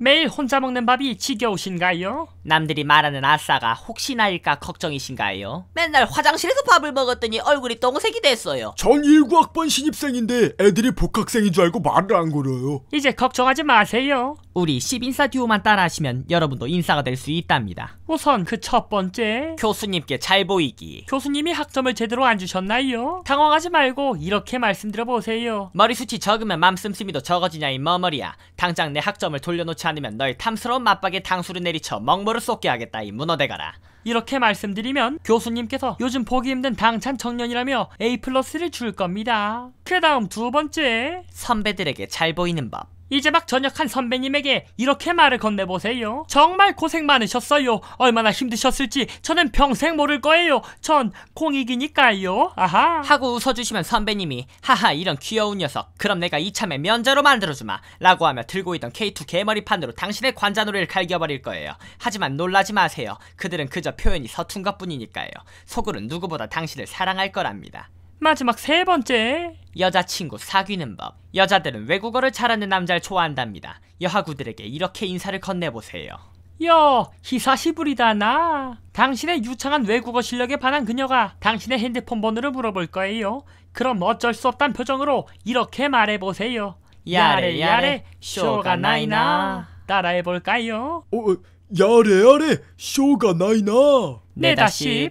매일 혼자 먹는 밥이 지겨우신가요? 남들이 말하는 아싸가 혹시나일까 걱정이신가요? 맨날 화장실에서 밥을 먹었더니 얼굴이 똥색이 됐어요. 전 1구학번 신입생인데 애들이 복학생인 줄 알고 말을 안 걸어요. 이제 걱정하지 마세요. 우리 10인사 듀오만 따라하시면 여러분도 인사가될 수 있답니다. 우선 그 첫 번째 교수님께 잘 보이기 교수님이 학점을 제대로 안 주셨나요? 당황하지 말고 이렇게 말씀드려보세요. 머리 숱이 적으면 맘씀씀이도 적어지냐 이 머머리야. 당장 내 학점을 돌려놓지 않으면 널 탐스러운 맞박에 당수를 내리쳐 먹물을 쏟게 하겠다 이 문어대가라. 이렇게 말씀드리면 교수님께서 요즘 보기 힘든 당찬 청년이라며 A 플러스를 줄 겁니다. 그 다음 두 번째 선배들에게 잘 보이는 법 이제 막 전역한 선배님에게 이렇게 말을 건네보세요. 정말 고생 많으셨어요. 얼마나 힘드셨을지 저는 평생 모를 거예요. 전 공익이니까요. 아하. 하고 웃어주시면 선배님이 하하 이런 귀여운 녀석 그럼 내가 이참에 면제로 만들어주마 라고 하며 들고 있던 K2 개머리판으로 당신의 관자놀이를 갈겨버릴 거예요. 하지만 놀라지 마세요. 그들은 그저 표현이 서툰 것뿐이니까요. 속으로는 누구보다 당신을 사랑할 거랍니다. 마지막 세 번째 여자친구 사귀는 법 여자들은 외국어를 잘하는 남자를 좋아한답니다 여하구들에게 이렇게 인사를 건네보세요 여 히사시부리다 나 당신의 유창한 외국어 실력에 반한 그녀가 당신의 핸드폰 번호를 물어볼 거예요 그럼 어쩔 수 없단 표정으로 이렇게 말해보세요 야래 야래 쇼가 나이나 따라해볼까요? 어, 어, 야래 야래 쇼가 나이나 네다시